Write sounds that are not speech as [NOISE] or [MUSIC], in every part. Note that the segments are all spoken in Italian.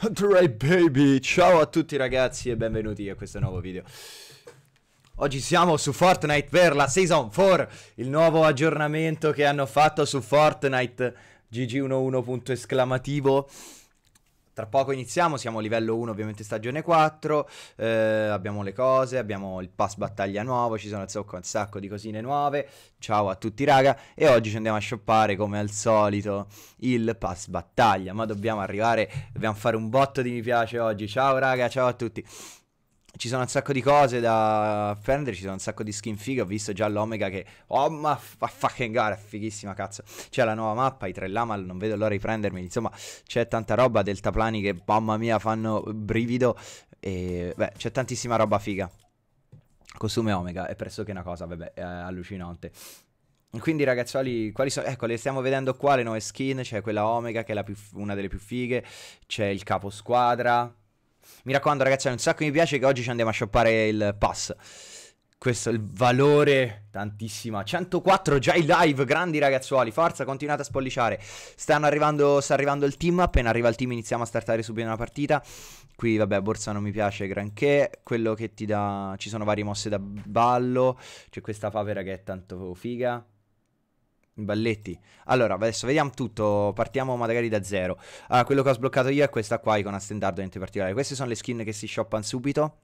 Dre Baby, ciao a tutti ragazzi e benvenuti a questo nuovo video. Oggi siamo su Fortnite per la Season 4, il nuovo aggiornamento che hanno fatto su Fortnite gg 11esclamativo tra poco iniziamo, siamo livello 1 ovviamente stagione 4, eh, abbiamo le cose, abbiamo il pass battaglia nuovo, ci sono zocco, un sacco di cosine nuove. Ciao a tutti raga e oggi ci andiamo a shoppare come al solito il pass battaglia, ma dobbiamo arrivare, dobbiamo fare un botto di mi piace oggi. Ciao raga, ciao a tutti ci sono un sacco di cose da prendere, ci sono un sacco di skin fighe, ho visto già l'Omega che, oh ma fa fucking gara, fighissima cazzo, c'è la nuova mappa, i tre Lamal, non vedo l'ora di prendermi, insomma c'è tanta roba, deltaplani che mamma mia fanno brivido, e beh c'è tantissima roba figa. Costume Omega è pressoché una cosa, vabbè, allucinante. Quindi ragazzuoli, quali sono? Ecco, le stiamo vedendo qua le nuove skin, c'è quella Omega che è più, una delle più fighe, c'è il capo squadra, mi raccomando, ragazzi, un sacco mi piace che oggi ci andiamo a shoppare il pass. Questo è il valore, tantissima. 104 già in live, grandi ragazzuoli. Forza, continuate a spolliciare. Stanno arrivando, sta arrivando il team. Appena arriva il team, iniziamo a startare subito una partita. Qui, vabbè, borsa non mi piace granché. Quello che ti dà. Ci sono varie mosse da ballo. C'è questa papera che è tanto figa. Balletti. Allora, adesso vediamo tutto. Partiamo magari da zero. Allora, quello che ho sbloccato io è questa qua, icona standard niente particolare. Queste sono le skin che si shoppano subito.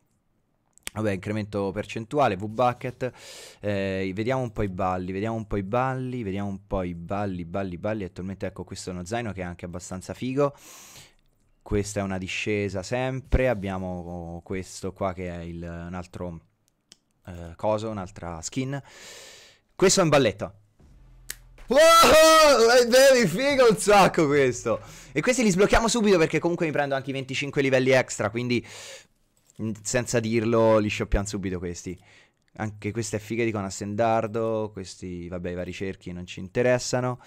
Vabbè, incremento percentuale, V-Bucket. Eh, vediamo un po' i balli, vediamo un po' i balli, vediamo un po' i balli, balli, balli. Attualmente ecco, questo è uno zaino che è anche abbastanza figo. Questa è una discesa sempre. Abbiamo oh, questo qua che è il, un altro eh, coso, un'altra skin. Questo è un balletto. Wow, è vero, figo un sacco questo. E questi li sblocchiamo subito perché comunque mi prendo anche i 25 livelli extra, quindi mm, senza dirlo li scioppiamo subito questi. Anche queste è figa di con Assendardo, questi, vabbè, i vari cerchi non ci interessano.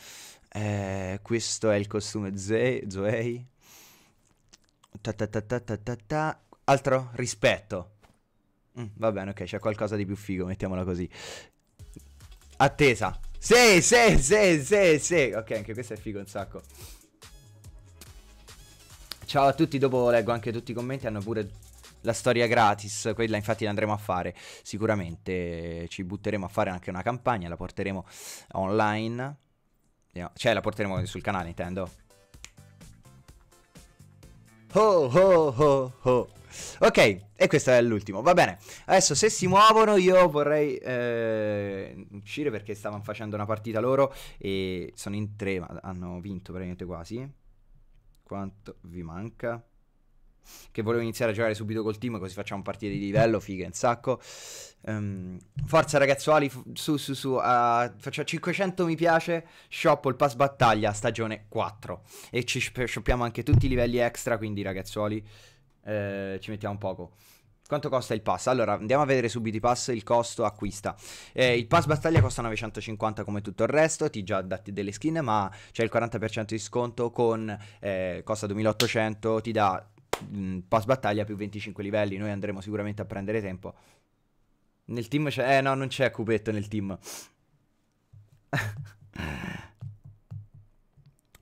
Eh, questo è il costume Zoei. Ta, ta, ta, Altro? Rispetto. Mm, va bene, ok, c'è qualcosa di più figo, mettiamola così. Attesa. Sì, sì, sì, sì, sì. Ok, anche questo è figo un sacco. Ciao a tutti, dopo leggo anche tutti i commenti, hanno pure la storia gratis, quella infatti la andremo a fare sicuramente, ci butteremo a fare anche una campagna, la porteremo online, cioè la porteremo sul canale intendo, Oh, oh, oh, oh. Ok, e questo è l'ultimo, va bene. Adesso se si muovono io vorrei eh, uscire perché stavano facendo una partita loro e sono in tre, ma hanno vinto praticamente quasi. Quanto vi manca? che volevo iniziare a giocare subito col team così facciamo partite di livello, figa, un sacco. Um, forza ragazzo su su su, uh, faccio 500 mi piace, shoppo il pass battaglia stagione 4 e ci shoppiamo anche tutti i livelli extra, quindi ragazzuoli eh, ci mettiamo un poco. Quanto costa il pass? Allora, andiamo a vedere subito i pass, il costo acquista. Eh, il pass battaglia costa 950 come tutto il resto, ti già datti delle skin, ma c'è il 40% di sconto con eh, costa 2800, ti dà mh, mm, post battaglia più 25 livelli, noi andremo sicuramente a prendere tempo. Nel team c'è... Eh no, non c'è Cupetto nel team. [LAUGHS]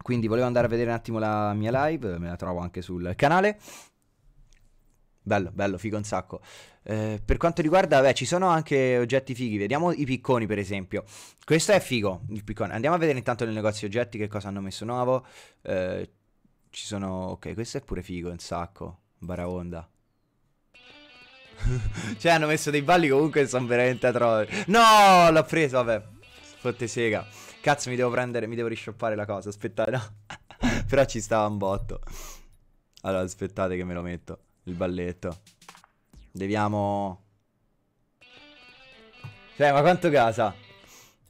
Quindi volevo andare a vedere un attimo la mia live, me la trovo anche sul canale. Bello, bello, figo un sacco. Eh, per quanto riguarda, beh, ci sono anche oggetti fighi. Vediamo i picconi, per esempio. Questo è figo, il piccone. Andiamo a vedere intanto nel negozio oggetti che cosa hanno messo nuovo. Eh, ci sono... Ok, questo è pure figo, un sacco. Baraonda. [LAUGHS] cioè, hanno messo dei balli comunque che sono veramente atroci. No, l'ho preso, vabbè. Fotte sega. Cazzo, mi devo prendere, mi devo riscioppare la cosa. Aspettate, no. [LAUGHS] Però ci stava un botto. Allora, aspettate che me lo metto. Il balletto. Deviamo... Cioè, ma quanto casa?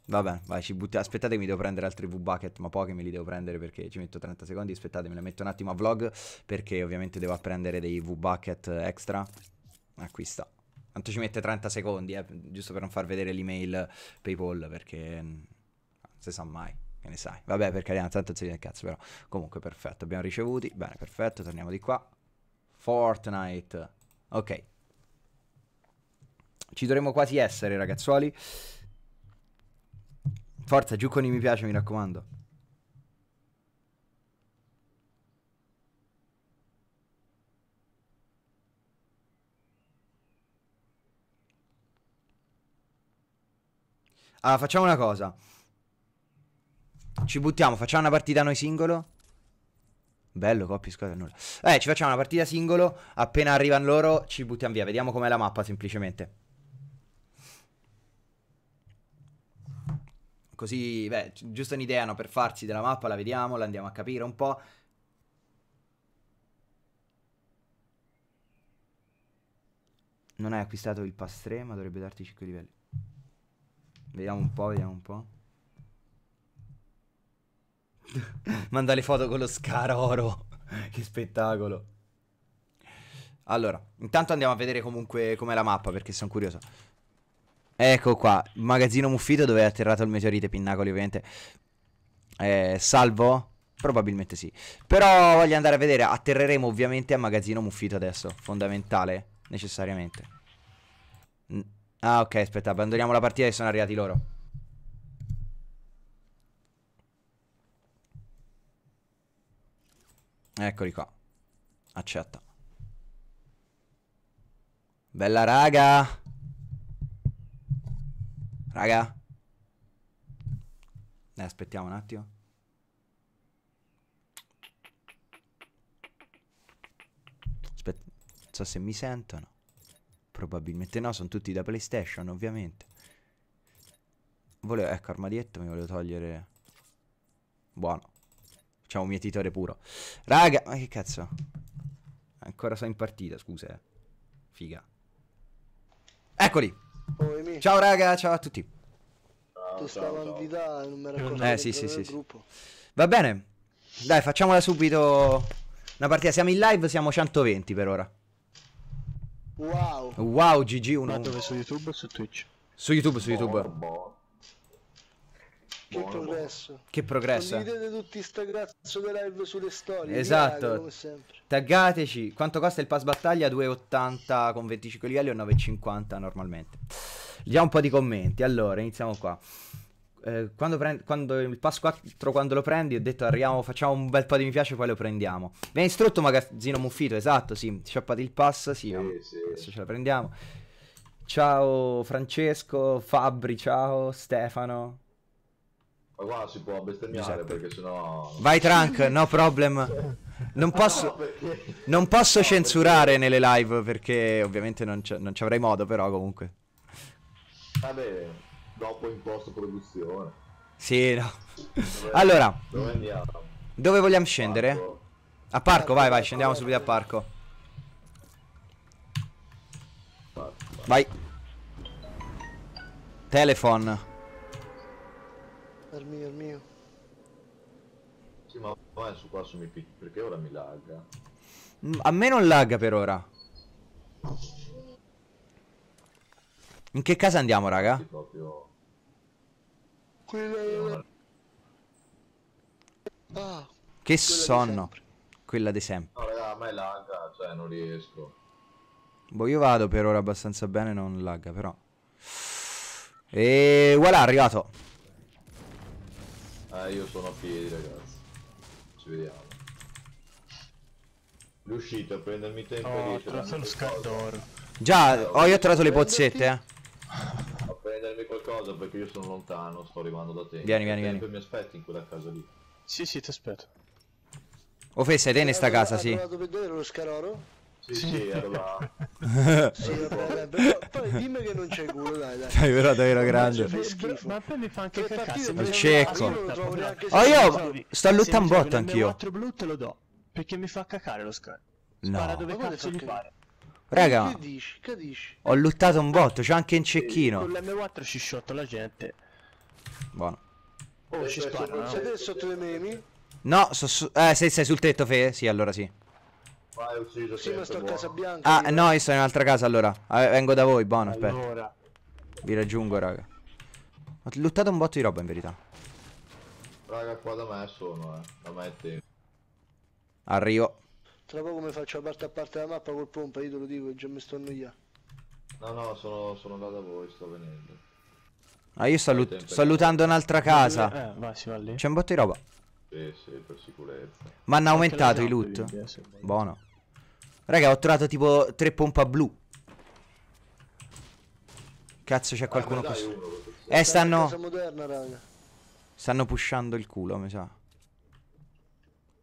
Vabbè, vai, ci butti. Aspettate mi devo prendere altri V-Bucket, ma pochi me li devo prendere perché ci metto 30 secondi. Aspettate, me la metto un attimo a vlog perché ovviamente devo prendere dei V-Bucket extra. Acquista. Tanto ci mette 30 secondi, eh, giusto per non far vedere l'email PayPal perché mm, non si sa mai. Che ne sai. Vabbè, per carità, tanto non si vede cazzo, però. Comunque, perfetto, abbiamo ricevuti. Bene, perfetto, torniamo di qua. Fortnite. Ok. Ci dovremmo quasi essere, ragazzuoli. Forza, giù con i mi piace, mi raccomando. Allora, ah, facciamo una cosa. Ci buttiamo, facciamo una partita noi singolo. Bello, coppi, scusa, nulla. Eh, ci facciamo una partita singolo. Appena arrivano loro, ci buttiamo via. Vediamo com'è la mappa, semplicemente. Così, beh, giusto un'idea no, per farsi della mappa, la vediamo, la andiamo a capire un po'. Non hai acquistato il pastre, ma dovrebbe darti 5 livelli. Vediamo un po', vediamo un po'. [LAUGHS] Manda le foto con lo scaroro. [LAUGHS] che spettacolo. Allora, intanto andiamo a vedere comunque com'è la mappa perché sono curioso. Ecco qua, magazzino muffito dove è atterrato il meteorite Pinnacoli ovviamente. Eh, salvo? Probabilmente sì. Però voglio andare a vedere, atterreremo ovviamente a magazzino muffito adesso, fondamentale, necessariamente. N ah ok, aspetta, abbandoniamo la partita e sono arrivati loro. Eccoli qua. Accetta. Bella raga. Raga. Ne eh, aspettiamo un attimo. Aspetta, non so se mi sentono. Probabilmente no, sono tutti da PlayStation, ovviamente. Volevo, ecco, armadietto mi volevo togliere. Buono. Facciamo un mietitore puro. Raga, ma che cazzo? Ancora sono in partita, scusa. Eh. Figa. Eccoli. Oh, ciao raga, ciao a tutti. Ciao, tu stavo ciao, in vita, non mi raccontavi eh, sì, sì, sì, gruppo. Va bene. Dai, facciamola subito una partita. Siamo in live, siamo 120 per ora. Wow. Wow, GG 1. Ma dove su YouTube o su Twitch? Su YouTube, su YouTube. Oh, che buono, progresso. Buono. Che progresso. Condividete tutti sta grazia di live sulle storie. Esatto. Live, Taggateci. Quanto costa il pass battaglia? 2,80 con 25 livelli o 9,50 normalmente. Vediamo un po' di commenti. Allora, iniziamo qua. Eh, quando, prend- quando il pass 4 quando lo prendi ho detto arriviamo facciamo un bel po' di mi piace poi lo prendiamo viene istrutto magazzino muffito esatto sì shoppati il pass sì, sì, sì. adesso ce la prendiamo ciao Francesco Fabri ciao Stefano ma qua si può bestemmiare esatto. perché sennò... Vai Trunk, no problem. Non [LAUGHS] posso, non posso censurare nelle live perché ovviamente non, non ci avrei modo, però comunque. Vabbè, dopo in post produzione. Sì, no. Dove, [LAUGHS] allora, dove, andiamo? dove vogliamo scendere? Parco. A parco, vai, vai, scendiamo subito a parco. Vai. Telefon. È il mio, il mio. Sì, ma vai su qua su mi picchi, perché ora mi lagga? Mm, a me non lagga per ora. In che casa andiamo, raga? Sì, proprio... Quella... Ah, che sonno. Quella di sempre. No, raga, a me lagga, cioè non riesco. Boh, io vado per ora abbastanza bene, non lagga, però. E voilà, arrivato. Ah, io sono a piedi, ragazzi. Ci vediamo. Riuscite a prendermi tempo oh, ho trovato lo scaldore. Già, ho io ho trovato le pozzette, eh. A prendermi qualcosa perché io sono lontano, sto arrivando da te. Vieni, vieni, vieni. Mi aspetti in quella casa lì. Sì, sì, ti aspetto. O fai sei te in sta eh, casa, sì. Ho vedere lo scaroro. Sì, sì, sì allora... [LAUGHS] sì, però, dimmi che non c'è culo, dai, dai. Dai, però davvero grande. Ma poi mi fa anche che cioè, cazzo. Il cecco. Oh, io sto lottando un botto anch'io. 4 blu te lo do, perché mi fa cacare lo sky. Spara no. dove cazzo gli pare. Raga, che dici? Che dici? ho luttato un botto, c'è anche in cecchino. Con l'M4 ci shotto la gente. Buono. Oh, ci spara. Sei sotto dei memi? No, so, eh, sei, sei sul tetto, Fe? Sì, allora sì. Vai, ucciso Sì, ma sto a casa bianca. Ah, no, io sono in un'altra casa allora. Ah, eh, vengo da voi, buono, aspetta. Vi raggiungo, raga. Ho lottato un botto di roba in verità. Raga, qua da me sono, eh. Da me è te. Arrivo. Tra poco mi faccio parte a parte della mappa col pompa, io te lo dico, già mi sto annoiando. No, no, sono, sono andato da voi, sto venendo. Ah, io salut tempo, sto lutando un'altra casa. Eh, vai, si va lì. C'è un botto di roba. Sì, sì, per sicurezza. Ma hanno aumentato i loot. Buono. Raga, ho trovato tipo tre pompa blu. Cazzo, c'è qualcuno ah, dai, uno, Eh, stanno... Moderna, stanno pushando il culo, mi sa.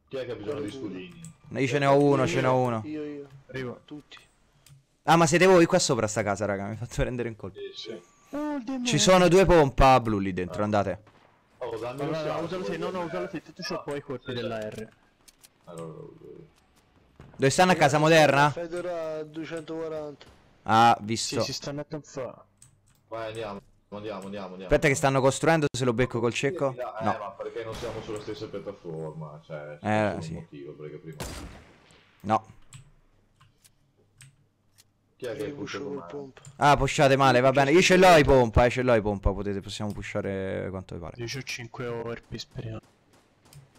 Chi è che ha bisogno di scudini? Io ce ne ho uno, io, ce ne ho uno. Io, io. Arrivo. Tutti. Ah, ma siete voi qua sopra sta casa, raga. Mi ha fatto prendere in colpo. Sì, sì. Oh, Ci sono due pompa blu lì dentro, andate. Oh, no, no, no, usalo te, no, no, usalo te. Tu c'ho poi i colpi della R. Allora, dove stanno a casa moderna? Fedora 240. Ah, visto. Sì, si stanno a cazzare. Vai, andiamo. Andiamo, andiamo, andiamo. Aspetta che stanno costruendo, se lo becco col cecco. Eh, no. ma perché non siamo sulla stessa piattaforma? Cioè, c'è eh, sì. motivo, perché prima... No. Chi è che pusha Ah, pushate male, va bene. Io ce l'ho i pompa, eh, ce l'ho i pompa, potete, possiamo pushare quanto vi pare. Io ho 5 orpi, speriamo.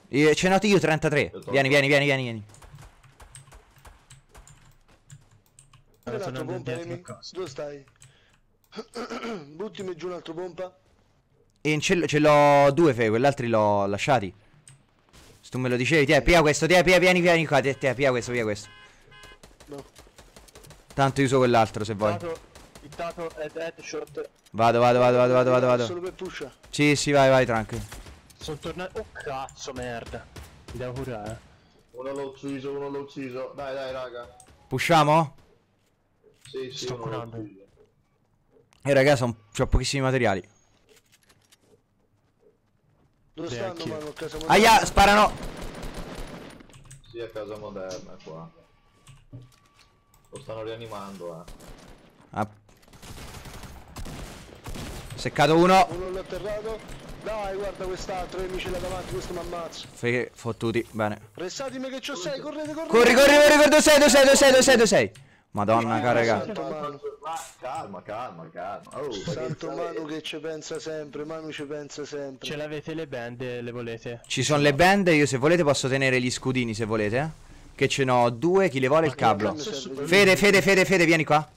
Io, ce n'ho io 33. Vieni, vieni, vieni, vieni, vieni. Compra un altro pompa, Dove stai? [CLEARS THROAT] Buttimi giù un altro pompa. in ce l'ho due, Fe, quell'altro l'ho lasciati. Se tu me lo dicevi, te, pia questo, te, pia, vieni, vieni qua, ti te, pia questo, via questo. No. Tanto io uso quell'altro se vuoi. Vado, vado, vado, vado, vado, vado, vado. Solo per pusha. Sì, sì, vai, vai, tranquillo. Sono tornato... Oh, cazzo, merda. Mi devo curare. Uno l'ho ucciso, uno l'ho ucciso. Dai, dai, raga. Pusciamo? Sì, sì, Sto curando. E eh, raga, ho pochissimi materiali. Dove sì, stanno, mano? Casa moderna. Aia, sparano! Sì, a casa moderna, qua. Lo stanno rianimando, eh. Ah. Seccato uno. Uno l'ho atterrato. Dai, guarda quest'altro che mi ce l'ha davanti, questo mi ammazza. Fottuti, bene. Restati che c'ho 6, correte, correte. Corri, corri, corri, corri, 2-6, 2-6, 2-6, 2-6, 2-6. Madonna, eh, cara, raga. Calma, calma, calma. Oh, Santo Manu che ci pensa sempre, Manu ci pensa sempre. Ce l'avete le band, le volete? Ci sono le band, io se volete posso tenere gli scudini se volete. Che ce n'ho due, chi le vuole il cablo. Fede, Fede, Fede, Fede, vieni qua.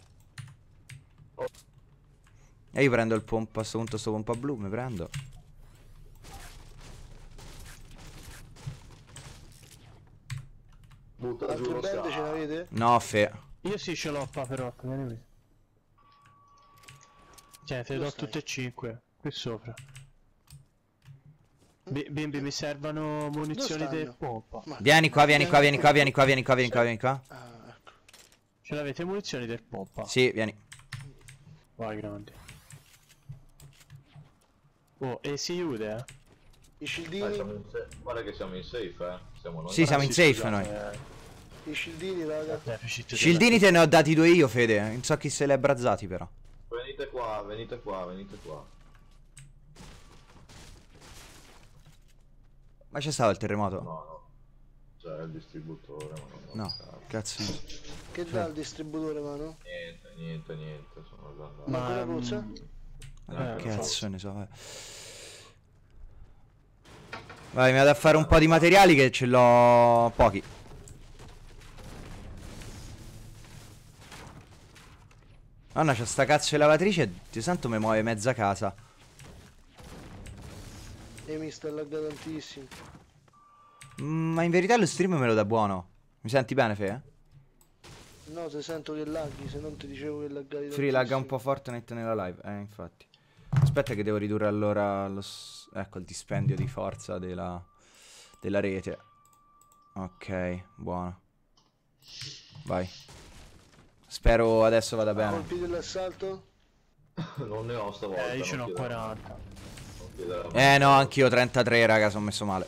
E io prendo il pompa, a questo punto sto pompa blu, mi prendo. Butta giù lo ce l'avete? No, Fe. Io sì ce l'ho qua però, vieni Cioè, te le do stai? tutte e cinque, qui sopra. Mm. B bimbi, mi servono munizioni del pompa. Vieni qua, vieni qua, vieni qua, vieni qua, vieni qua, vieni qua, vieni qua. Ah, ecco. Ce l'avete munizioni del pompa? Sì, vieni. Vai, grande. Oh, e si chiude, eh? I shieldini... Guarda che siamo in safe, eh. Siamo sì, siamo ah, in safe noi. Eh. I shieldini, raga. Shieldini te ne ho dati due io, Fede. Non so chi se li è abbrazzati, però. Venite qua, venite qua, venite qua. Ma c'è stato il terremoto? No, no. C'era il distributore, ma non No, stato. cazzo. Che c'è il distributore, mano? Niente, niente, niente. Sono andato. Ma quella voce? Mm, ah, eh, cazzo, ne so. Vai. Eh. Vai, mi vado a fare un po' di materiali che ce l'ho pochi. Nonna c'ha sta cazzo di lavatrice Ti sento mi muove mezza casa E mi sta laggando tantissimo mm, Ma in verità lo stream me lo dà buono Mi senti bene Fe? No se sento che laghi Se non ti dicevo che laggavi tantissimo Free lagga un po' Fortnite nella live Eh infatti Aspetta che devo ridurre allora lo, Ecco il dispendio di forza della, della rete Ok buono Vai Spero adesso vada bene. Colpi dell'assalto? non ne ho stavolta. Eh, io ce ne 40. Eh no, anch'io 33, raga, sono messo male.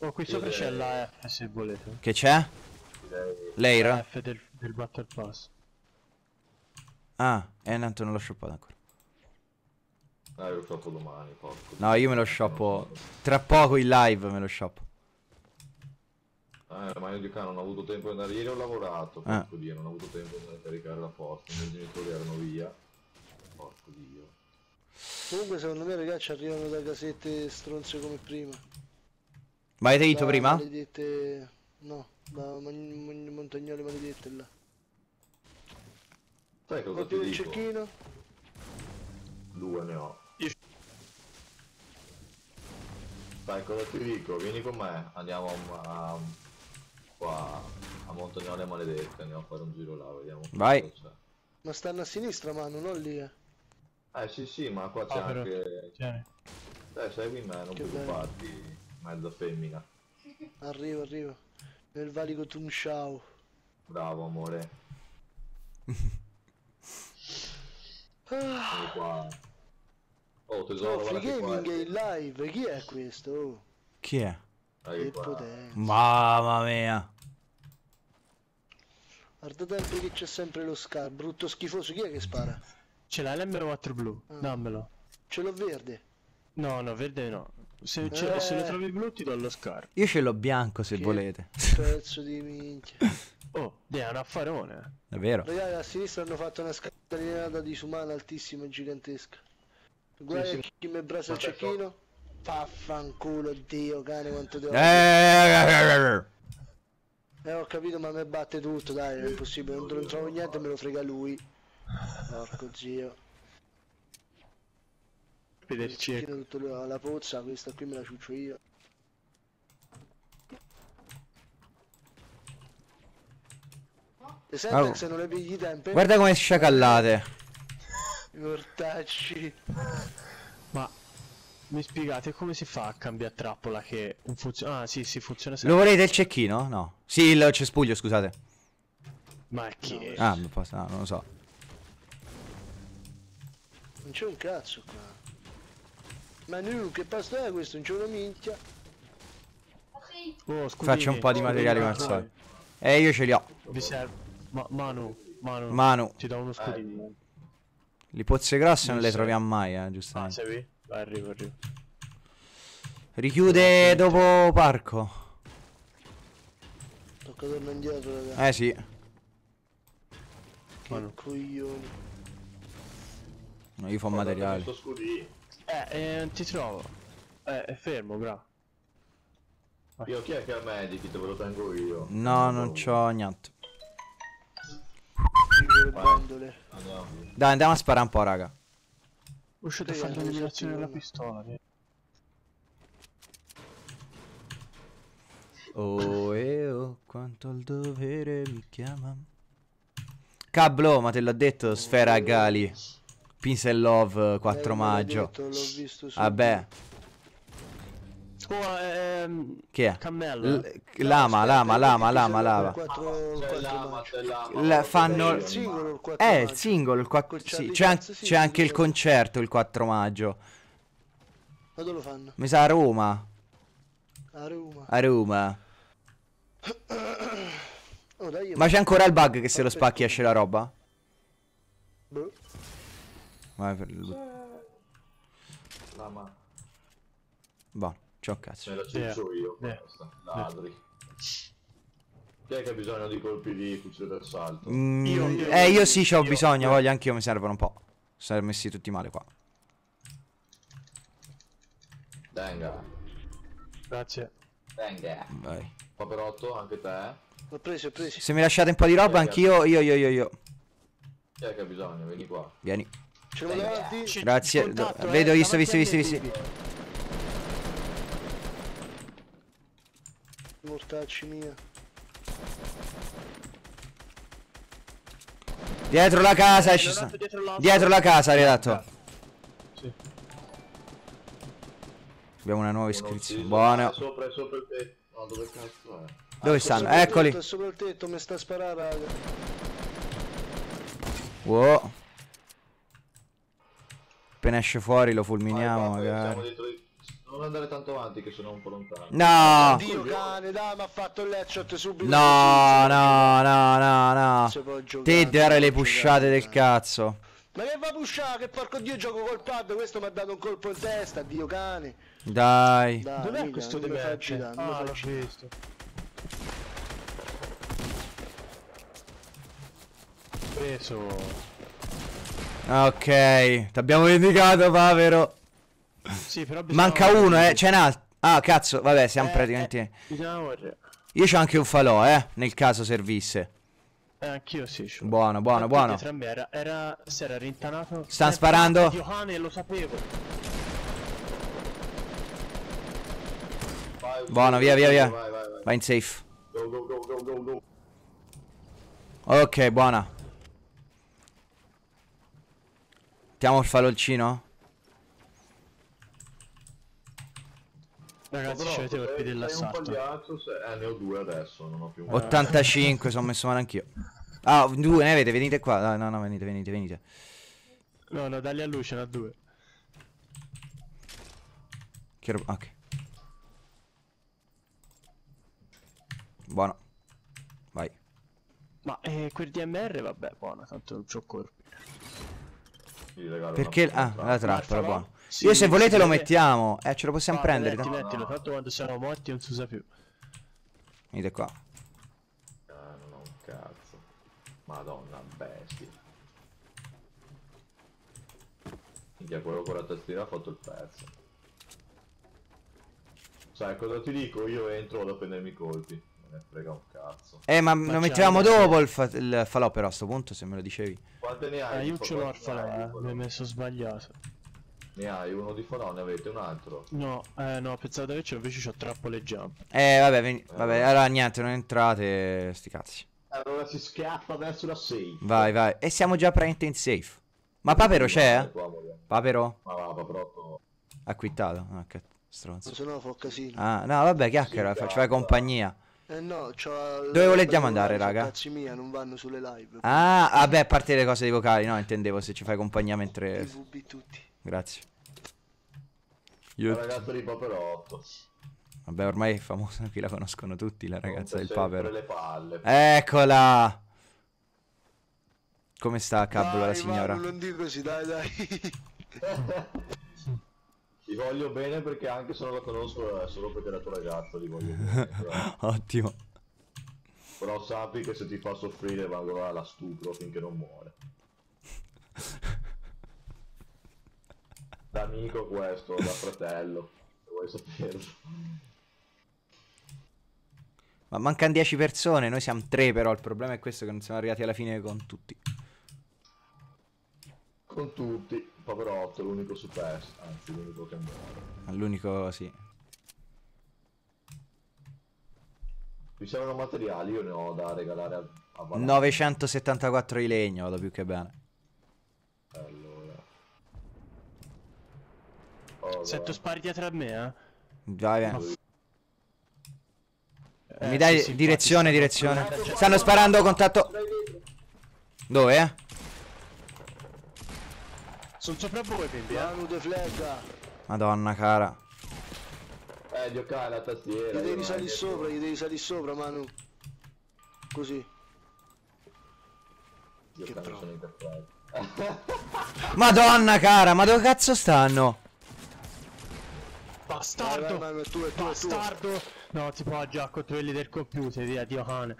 Oh, qui sopra c'è la F eh, se volete. Che c'è? L'Air? La F del, del Battle Pass. Ah, e eh, tanto non l'ho shoppato ancora. Ah, lo shoppo domani, porco. No, io me lo shoppo... Tra poco in live me lo shoppo. Eh, ma io di qua non ho avuto tempo di andare. Ieri ho lavorato, ah. porco Dio, non ho avuto tempo di andare a caricare la forza. I miei genitori erano via. Porco Dio. Comunque secondo me ragazzi arrivano da casette stronze come prima. Ma hai detto prima? Maledette... No, da montagnole maledette là. Sai cosa ti dico? cecchino? Due ne ho. Sai cosa ti dico? Vieni con me, andiamo a qua a Montagnole Maledetta, andiamo a fare un giro là, vediamo. Vai. Ma stanno a sinistra, mano, non lì. Eh, eh sì sì, ma qua c'è ah, anche... C'è. Dai, segui me, non che preoccuparti, bello. mezza femmina. Arrivo, arrivo. Nel valico Tung Shao. Bravo, amore. ah. [LAUGHS] qua. Oh, tesoro, oh, free gaming è eh. in live, chi è questo? Oh. Chi è? Che potenza. Mamma mia. Guardate anche che c'è sempre lo scar, brutto schifoso, chi è che spara? Ce l'ha l'MR4 blu, ah. dammelo. Ce l'ho verde. No, no, verde no. Se, eh. se lo eh. trovi blu ti do lo scar. Io ce l'ho bianco se che volete. Pezzo di minchia. [LAUGHS] Oh, è un affarone. Davvero? Ragazzi, a sinistra hanno fatto una di disumana altissima e gigantesca. Guarda sì, sì. chi mi brasa il cecchino. Vaffanculo Dio cane quanto devo. Eh eh, eh, eh, eh, ho capito ma mi batte tutto, dai, è impossibile, non, non trovo niente me lo frega lui. Porco zio. Vederci. Tutto lui, la pozza, questa qui me la ciuccio io. Le Sentex oh. non le pigli tempo. Guarda come sciacallate. Mortacci. Mi spiegate come si fa a cambiare trappola che funziona... Ah, sì, sì, funziona sempre. Lo volete il cecchino? No. Sì, il cespuglio, scusate. Ma che... Ah, non, posso... no, non lo so. Non c'è un cazzo qua. Ma nu, che pasta è questo? Non c'è una minchia. Oh, scusate. Faccio un po' di oh, materiali come al solito. Eh, io ce li ho. Vi serve... Ma Manu, Manu. Manu. Ti do uno scudino. Eh. Le pozze grosse non, non le troviamo mai, eh, giustamente. Ah, Vai, arrivo, arrivo. Richiude dopo parco. Tocca tornare indietro, raga. Eh sì. Che no. No, io fa materiale. Eh, eh, non ti trovo. Eh, è fermo, bra. Io chi è che ha medikit? Ve lo tengo io. No, non c'ho niente. Dai, andiamo a sparare un po', raga. Riuscite a fare l'eliminazione della pistola. Via. Oh, eh, oh, quanto il dovere mi chiama. Cablo, ma te l'ho detto, oh, Sfera eh. Gali. Peace and Love 4 eh, Lei maggio. Detto, Vabbè. Scusa, ehm... Che è? Cammello. L- lama, lama, eh, lama, lama, ah, lama. La fanno... Il singolo il 4 Eh, il singolo il 4... Sì, c'è, an- c'è anche il concerto il 4 maggio. Ma dove lo fanno? Mi sa a Roma. A Roma. A Roma. [COUGHS] Oh, dai, ma c'è ancora il bug che se lo spacchi esce la roba? Boh. Vai per il... Lama. Boh. Ciao cazzo. Me la ciccio eh, io, questa. Eh, eh. Ladri. Chi è che ha bisogno di colpi di fucile d'assalto? Mm, io, io, eh, io sì, ho bisogno, voglio, anch'io mi servono un po'. Sono messi tutti male qua. Venga. Grazie. Venga. Vai. Paperotto, anche te. L'ho preso, ho preso. Se mi lasciate un po' di roba, anch'io, io, io, io, io. Chi è che ha bisogno? Vieni qua. Vieni. Ce lo davanti. Grazie. Contatto, eh, vedo, visto, visto, visto, visto. Mortacci mia. Dietro la casa ci sta. Dietro la casa, redatto. Sì. Abbiamo una nuova iscrizione. Buono. Eh, sopra, sopra il tetto. No, dove cazzo è? Dove ah, stanno? Eccoli. Tetto, sopra il tetto, mi sta a raga. Wow. Appena esce fuori lo fulminiamo, magari. Non andare tanto avanti che sono un po' lontano. No! Oddio cane, dai, mi ha fatto il headshot subito. No, no, no, no, no. Te dare le pushate del cazzo. Ma che va a pushare? Che porco dio gioco col pad, questo mi ha dato un colpo in testa, dio cane. Dai. dai Dov'è questo di merda? Non lo ah, faccio visto. Preso. Ok, ti abbiamo vendicato, Pavero. Sì, però Manca uno, eh. C'è un altro. Ah, cazzo, vabbè, siamo eh, praticamente. Eh, Io c'ho anche un falò, eh. Nel caso servisse. Eh, anch'io sì. Cioè. Buono, buono, Anche buono. Entrambi era, era, si era rintanato. Sta eh, sparando. Johane, lo sapevo. buono, via, via, via. Vai, vai, vai. vai in safe. Go, go, go, go, go, Ok, buona. Mettiamo il falolcino? Ragazzi, c'è le teorie dell'assalto. un pagliaccio, se... eh, ne ho due adesso, non ho più... 85, sono messo male anch'io. Ah, due, ne avete, venite qua. No, no, venite, venite, venite. No, no, dagli a luce, ne due. Che roba... Ok. Buono. Vai. Ma eh, quel DMR, vabbè, buono, tanto non c'ho colpi. Perché... Ah, la trappola, buono. Sì, Io se volete lo mettiamo. Eh, ce lo possiamo ah, prendere. Metti, tanto. mettilo, tanto quando siamo morti non si usa più. Venite qua. Ah, non ho un cazzo. Madonna, bestia. Minchia, quello con la tastiera ha fatto il pezzo. Sai cosa ti dico? Io entro vado a prendermi i colpi. Non ne frega un cazzo. Eh, ma, lo mettiamo dopo il, fa il falò però a sto punto, se me lo dicevi. Quante ne hai? Ah, io ce l'ho al falò, eh, eh. mi ho messo sbagliato. Ne hai uno di forno, ne avete un altro? No, eh no, pensavo di avercelo, invece c'ho trappole jump. Eh vabbè, ven- eh, vabbè, allora niente, non entrate, sti cazzi. Allora si schiaffa verso la safe. Vai, vai. E siamo già praticamente in safe. Ma Papero c'è? Eh? Papero? Ma va, Paperotto. Acquittato? Ah, che stronzo. Se no fa casino. Ah, no, vabbè, chiacchiera, sì, faceva compagnia. Eh no, cioè, Dove voleggiamo andare, raga? Cazzi mia, non vanno sulle live. Ah, vabbè, a parte le cose dei vocali, no, intendevo se ci fai compagnia mentre... TV tutti. Grazie. Io... La ragazza di Paperotto. Vabbè, ormai è famosa, qui [LAUGHS] la conoscono tutti, la ragazza del Papero. Le palle. Eccola! Come sta, cavolo, la signora? Vai, non dico così, dai, dai. [LAUGHS] Ti voglio bene perché anche se non la conosco è eh, solo perché è la tua ragazza, li voglio bene. [LAUGHS] Ottimo. Però sappi che se ti fa soffrire vado alla stupro finché non muore. Da amico questo, da fratello, se vuoi saperlo. Ma mancano 10 persone, noi siamo 3 però, il problema è questo che non siamo arrivati alla fine con tutti. Con tutti, poverotto, l'unico superstite, anzi l'unico che muore. Ah, l'unico, sì. Mi servono materiali, io ne ho da regalare a, a 974 di legno, vado più che bene. Bello. Oh, Se tu eh. spari dietro a me, eh. Già, vieni. Eh, eh, Mi dai sì, direzione, direzione. Stanno sparando contatto. Dove, eh? Sono sopra voi, bimbi. Eh. Madonna, cara. Eh, gli ho cala la tastiera. Gli devi salire sopra, gli devi salire sopra, Manu. Così. Madonna, cara, ma dove cazzo stanno? Bastardo! Vai, vai, vai, tu, tu, Bastardo! No, ti può già quelli del computer, via, Dio cane.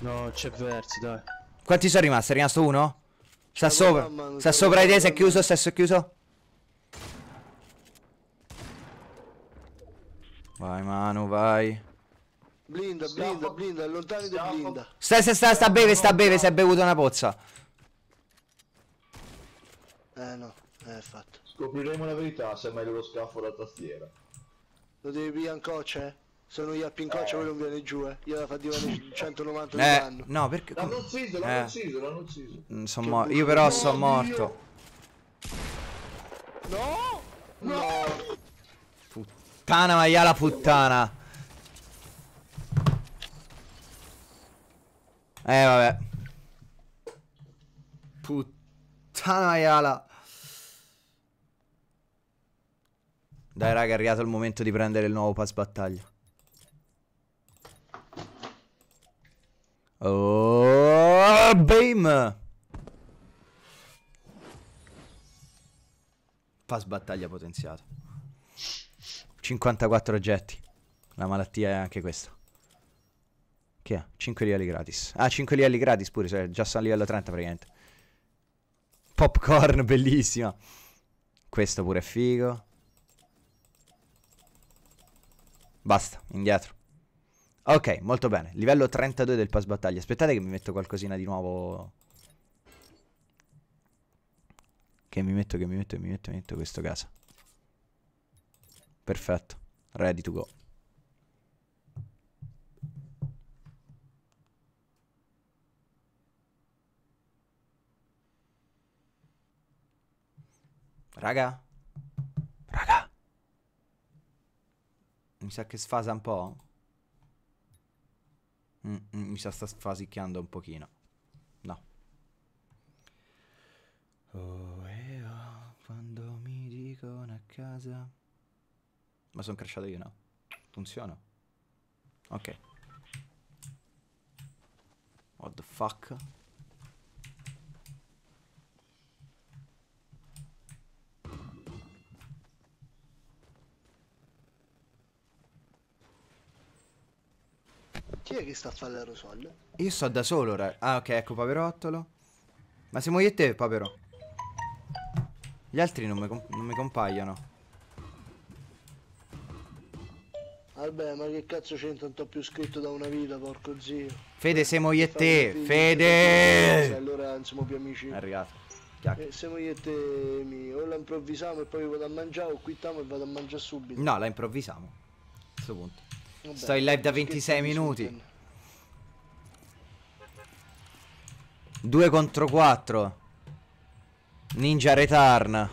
No, c'è versi, dai. Quanti sono rimasti? È rimasto uno? Sta sopra. Sta sopra i te, è chiuso, stesso è chiuso. Vai Manu, vai. Blinda, blinda, blinda, allontani da blinda. Sta, sta, sta, sta beve, sta beve, si è bevuto una pozza. Eh no, eh, è fatto. Scopriremo la verità se è meglio lo scafo o la tastiera. Lo devi via in coccia? Sono io a pincoccia, eh. voi non viene giù, eh. Io la fa dire [LAUGHS] 190 eh, anni. No, perché. L'hanno ucciso, l'hanno eh. ucciso, l'hanno ucciso. Mm, mo... Io però no, oh, sono morto. No! no. Puttana maiala puttana. Eh vabbè. Puttana maiala. Dai raga, è arrivato il momento di prendere il nuovo pass battaglia. Oh, BAM! Pass battaglia potenziato. 54 oggetti. La malattia è anche questa. Che è? 5 livelli gratis. Ah, 5 livelli gratis pure, cioè già sono a livello 30 praticamente. Popcorn, [LAUGHS] bellissima. Questo pure è figo. Basta, indietro. Ok, molto bene. Livello 32 del pass battaglia. Aspettate che mi metto qualcosina di nuovo. Che mi metto, che mi metto, che mi metto, mi metto questo caso. Perfetto. Ready to go. Raga. Mi sa che sfasa un po'. Mm, mm, mi sa sta sfasicchiando un pochino. No. Oh, eh, oh, quando mi dicono a casa... Ma sono crashato io, no? Funziona? Ok. What the fuck? Chi è che sta a fare l'aerosol? Io sto da solo, raga. Ah, ok, ecco Paperottolo. Ma siamo io e te, Papero. Gli altri non mi, non mi compaiono. Vabbè, ma che cazzo c'entra un po' più scritto da una vita, porco zio. Fede, siamo io e te, Fede! Fede. Allora non siamo più amici. È arrivato. Chiacchi. Eh, siamo io e te, mi. O la improvvisiamo e poi vado a mangiare, o quittiamo e vado a mangiare subito. No, la improvvisiamo. A questo punto. Vabbè, Sto in live da 26 minuti. 2 contro 4. Ninja return.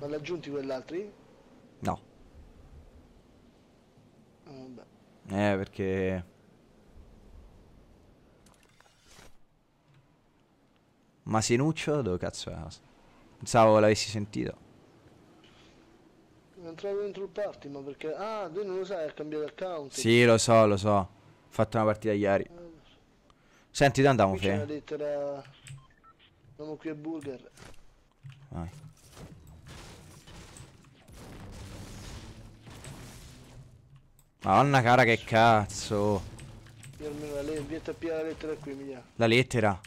Ma l'ha aggiunti quell'altri? No. Ah, vabbè. Eh, perché... Masinuccio? dove cazzo è? Pensavo l'avessi sentito entrato dentro il party, ma perché... Ah, tu non lo sai, ha cambiato account. Sì, lo so, lo so. Ho fatto una partita ieri. Eh, Senti, dove andiamo, Fe? C'è una lettera... Andiamo qui a Burger. Vai. Madonna cara che cazzo Io almeno la lettera la lettera qui mi La lettera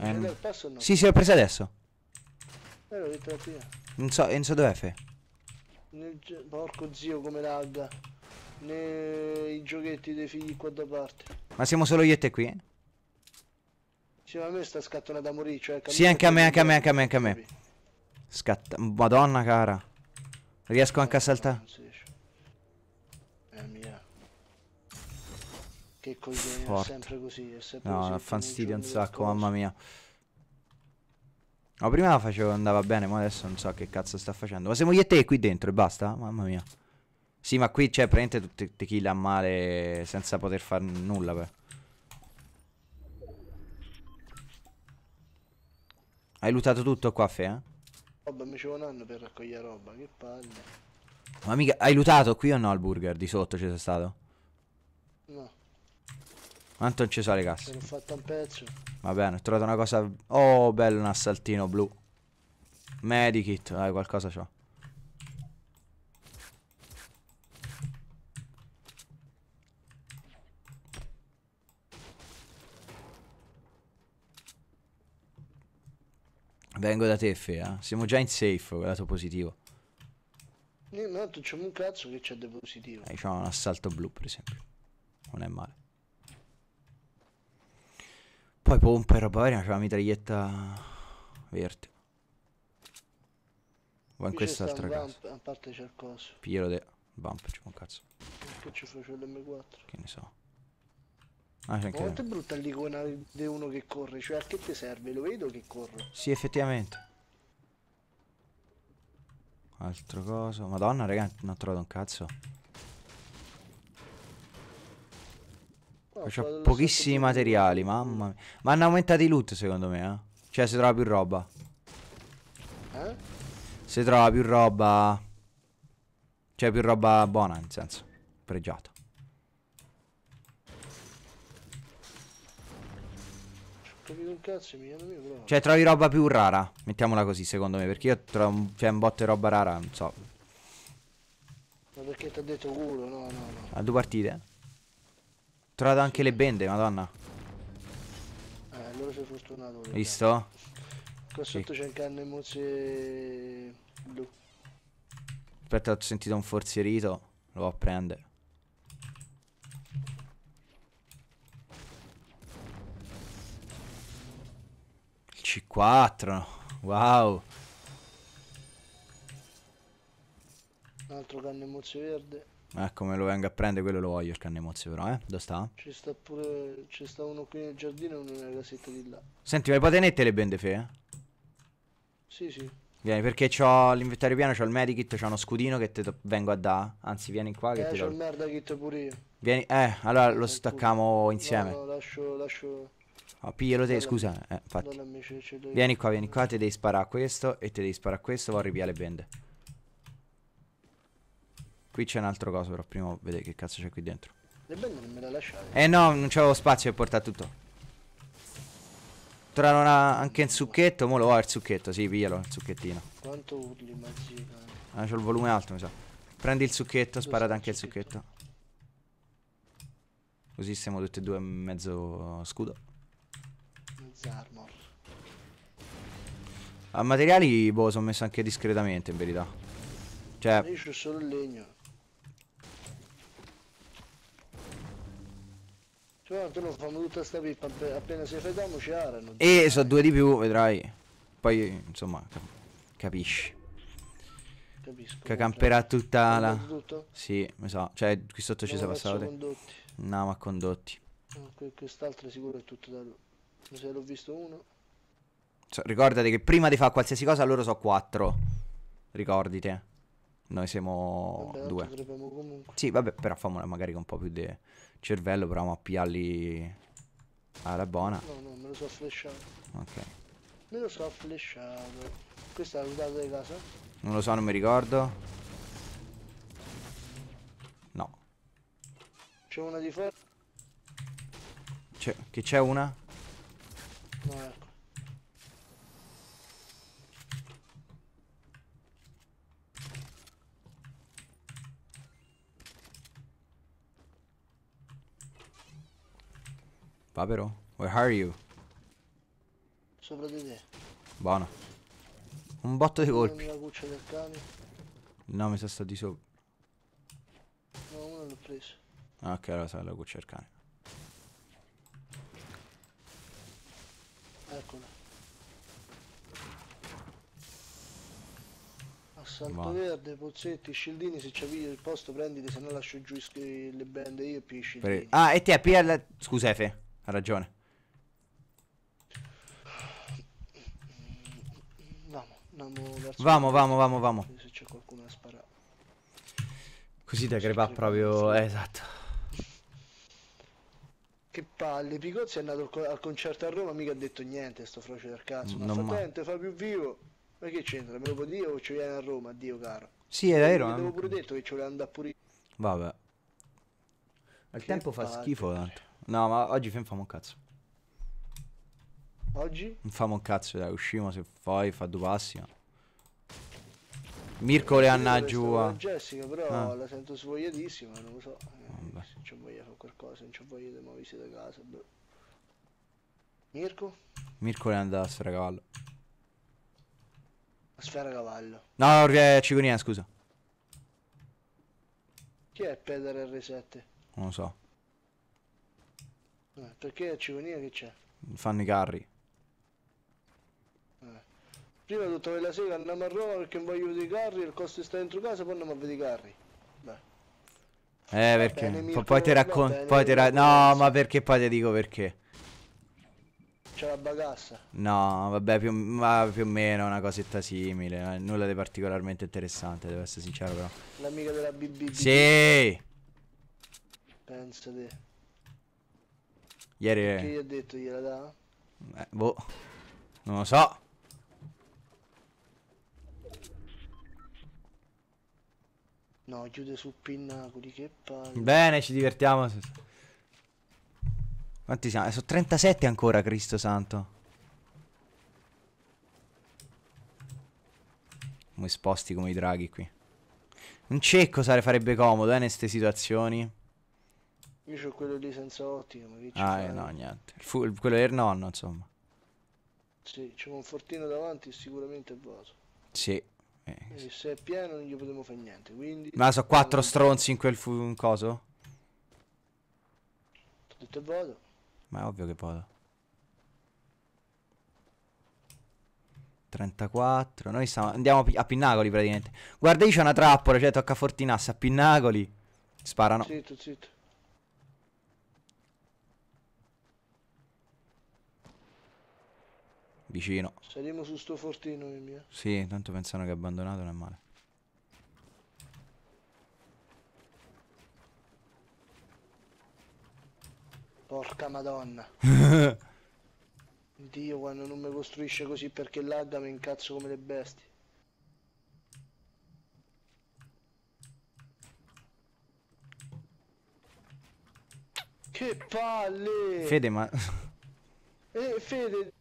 eh, no. Sì sì l'ho presa adesso Eh la lettera P non so, Enzo dov'è Fe? Nel, porco zio come lagga. Nei giochetti dei figli qua da parte. Ma siamo solo io e te qui? Eh? Sì, ma a me sta scattando da morire cioè, Sì, anche a me, anche a me, anche a me, anche a me. Scatta... Madonna cara. Riesco anche a saltare. Eh Che coglione, è sempre così, è sempre no, così. No, fa fastidio un sacco, mamma mia. No, prima la facevo, andava bene, ma adesso non so che cazzo sta facendo. Ma siamo io e te qui dentro e basta? Mamma mia. Sì, ma qui c'è praticamente tutti te kill a male senza poter fare nulla, beh. Hai lootato tutto qua, Fe, eh? Vabbè, mi ci vuole un anno per raccogliere roba, che palle. Ma mica, hai lootato qui o no al burger? Di sotto ci sei stato? No. Quanto non ci sono le casse? L'ho fatta un pezzo. Va bene, ho trovato una cosa... Oh, bello un assaltino blu. Medikit, dai, qualcosa c'ho. Vengo da te, Fea. Siamo già in safe, lato positivo. No, no, c'è un cazzo che c'è di positivo. Eh, c'è un assalto blu, per esempio. Non è male. Poi pompa e roba varia, c'è la mitraglietta verde. Va in quest'altra casa. a parte c'è il coso. Piglielo de... Bump, c'è un cazzo. Che ci faccio l'M4? Che ne so. Ah, c'è anche... Quanto è brutta l'icona di uno che corre, cioè a che ti serve? Lo vedo che corre. Sì, effettivamente. Altro coso. Madonna, raga, non ho trovato un cazzo. Faccio pochissimi materiali, mamma mia. Ma hanno aumentato i loot secondo me, eh. Cioè si trova più roba. Eh? Si trova più roba. Cioè più roba buona, nel senso. Pregiato. Cioè trovi roba più rara Mettiamola così secondo me Perché io trovo un, cioè, un botto di roba rara Non so Ma perché ti ha detto culo No no no A due partite trovato anche le bende, madonna. Eh, allora sei fortunato. Quindi. Visto? Qua sotto c'è il canne mozze blu. Aspetta, ho sentito un forzierito. Lo va a prendere. Il C4. Wow. Un altro canne mozze verde. Ecco, come lo venga a prendere, quello lo voglio il canne mozzo però, eh. Dove sta? Ci sta pure... Ci sta uno qui nel giardino e uno nella casetta di là. Senti, ma le patenette le bende fe, eh? Sì, sì. Vieni, perché c'ho l'inventario piano, c'ho il medikit, ho uno scudino che te vengo a dare. Anzi, vieni qua che eh, ti ho il merda kit pure io. Vieni, eh, allora lo stacchiamo insieme. No, no, lascio, lascio... Oh, ah, piglielo te, scusa. Eh, infatti. Vieni qua, vieni qua, te devi sparare a questo e te devi sparare a questo, vorrei pigliare le bende. Qui c'è un altro coso, però prima vedere che cazzo c'è qui dentro. Le belle non me le lasciare Eh no, non c'avevo spazio per portare tutto. Trovano una... anche il zucchetto, mo lo ho il zucchetto, sì, piglialo, il zucchettino. Quanto urli, magica. Ah, c'ho il volume alto, mi sa. Prendi il zucchetto, sparate anche il zucchetto. Così siamo tutti e due mezzo scudo. Mezzo armor. A materiali, boh, sono messo anche discretamente, in verità. Cioè... Io c'ho solo il legno. Cioè, tu lo fanno tutta sta pippa, appena si fai danno ci arano. Eh, so due di più, vedrai. Poi, insomma, capisci. Capisco. Che camperà tutta la... Tutto? Sì, mi So. Cioè, qui sotto ci sono passate. Condotti. No, ma condotti. Que Quest'altro sicuro è tutto da lui. Se l'ho visto uno. So, ricordate che prima di fare qualsiasi cosa loro so quattro. Ricordite. Noi siamo vabbè, due. Sì, vabbè, però fammola magari con un po' più di... De cervello, proviamo a piarli alla buona. No, no, me lo so flashato. Ok. Me lo so flashato. Questa è la data di casa? Non lo so, non mi ricordo. No. C'è una di ferro? che c'è una? No, ecco. Va però. Where are you? Sopra di te. Buono. Un botto di colpi. No, mi sa sta di sopra. No, uno l'ho preso. Ah, ok, allora sa la cuccia del cane. Eccola. Assalto Va. verde, pozzetti, scildini, se c'è video il posto prenditi, se no lascio giù le bende io e più i scildini. Ah, e te, apri la... Scusa, Efe. Ha ragione. Vamo, vamo, vamo, vamo. Se c'è qualcuno da sparare. Così da crepare proprio... Eh, esatto. Che palle, Picozzi è andato al concerto a Roma, mica ha detto niente sto froce del cazzo. Ma non attento, fa più vivo. Ma che c'entra? Me lo può dire o ci viene a Roma, Dio caro? Sì, è vero. Avevo pure detto che ci voleva andare pure Vabbè. Al tempo fa schifo tanto. No, ma oggi film famo un cazzo. Oggi? Non famo un cazzo, dai, usciamo se fai, fa due passi. Ma... Mirko le anna giù. Jessica, però ah. la sento svogliatissima, non lo so. Eh, Vabbè. Se c'ho voglia fare qualcosa, non c'ho voglia di muoversi da casa, bro. Mirko? Mirko è andato a sfera cavallo. A sfera cavallo. No, non eh, Ciconia, scusa. Chi è Pedere R7? Non lo so. Eh, perché ci veniva che c'è? Fanno i carri. Eh. Prima tutta quella sera andiamo a Roma perché voglio vedere i carri, il costo sta dentro casa, poi andiamo a vedere i carri. Beh. Eh perché? Bene, poi ti racconto. Poi ti ra no, ma perché poi ti dico perché? C'è la bagassa. No, vabbè, più, ma più o meno una cosetta simile. Eh. nulla di particolarmente interessante, devo essere sincero, però. L'amica della BB. Sì! Pensa te. Ieri... Che gli ho detto, gliela dà? Eh, boh. Non lo so. No, chiude su Pinnacoli, che palle. Bene, ci divertiamo. Quanti siamo? Eh, Sono 37 ancora, Cristo santo. Come esposti come i draghi qui. Un cecco farebbe comodo, eh, in queste situazioni. Io ho quello lì senza ottica, ma che Ah, eh, no, niente. Il fu- quello del nonno, insomma. Sì, c'è un fortino davanti sicuramente è vuoto. Sì. Eh. E se è pieno non gli potremo fare niente, quindi... Ma sono quattro stronzi in quel fu- in coso? Tutto è vuoto? Ma è ovvio che vado. 34. Noi stiamo, andiamo a Pinnacoli praticamente. Guarda, lì c'è una trappola, cioè tocca Fortinassa a Pinnacoli. Sparano. Zitto, zitto. Vicino. Saliamo su sto fortino, il mio. Eh. Sì, tanto pensano che è abbandonato, non è male. Porca madonna. [LAUGHS] Dio, quando non mi costruisce così perché lagga mi incazzo come le bestie. Che palle! Fede, ma... eh, Fede,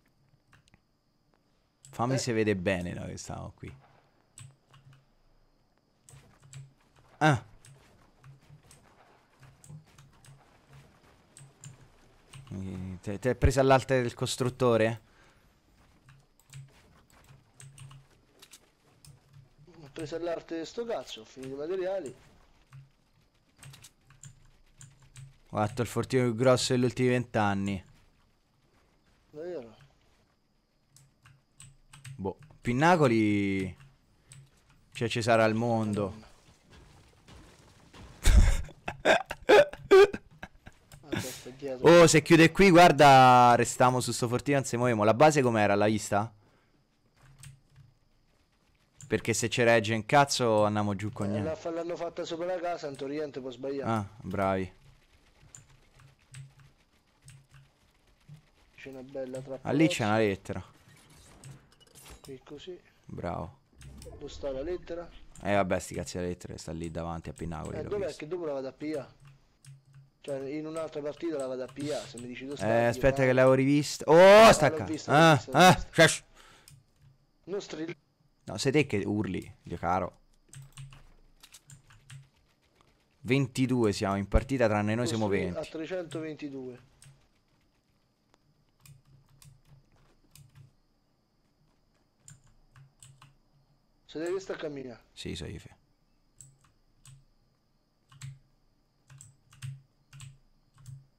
Fammi eh. se vede bene noi che stiamo qui. Ah. Ti hai preso all'alta del costruttore? Ho preso all'arte sto cazzo, ho finito i materiali. Ho fatto il fortino più grosso degli ultimi vent'anni. Davvero? Pinnacoli piace cioè, sarà al mondo. [LAUGHS] oh, se chiude qui, guarda, restiamo su sto fortino, anzi muoviamo. La base com'era? La vista? Perché se c'è regge in cazzo andiamo giù con eh, niente. Eh, L'hanno fatta sopra la casa, in teoria può sbagliare. Ah, bravi. C'è una bella trappola. Ah, lì c'è una lettera. E così. Bravo. Dove sta la lettera? Eh vabbè, sti cazzi la lettera sta lì davanti a Pinnacoli. Eh, dov'è che dopo la vado a pia? Cioè, in un'altra partita la vado a pia, se mi dici dove sta. Eh, aspetta che l'avevo rivista. Oh, stacca. Ah, ah, ah, Non strillare. No, sei te che urli, mio caro. 22 siamo in partita, tranne noi siamo 20. A 322. Se deve estar camina. Sí, soy Ife.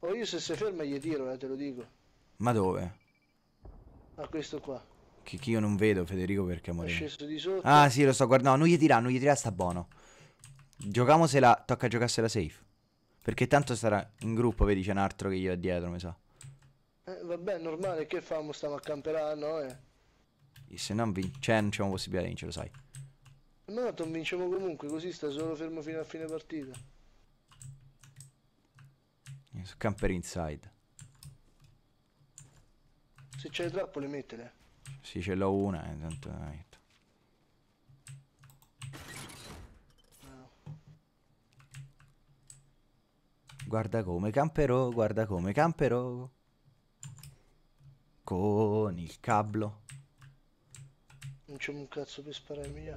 Poi io se si ferma gli tiro, eh, te lo dico. Ma dove? A questo qua. Che, che io non vedo Federico perché amore. È sceso di sotto. Ah sì, lo sto guardando. No, non gli tirà, non gli tirà, sta buono. Giocamosela, tocca giocarsela safe. Perché tanto sarà in gruppo, vedi, c'è un altro che gli va dietro, mi sa. Eh, vabbè, normale, che famo? Stiamo a camperare, no? Eh? E se non vince, cioè, non c'è una possibilità di vincere, sai. No, non vinciamo comunque, così sta solo fermo fino a fine partita. Eh, su camper inside. Se c'è le trappole mettele. Sì, ce l'ho una, intanto eh, la Guarda come camperò, guarda come camperò. Con il cablo. Non c'è un cazzo per sparare mia.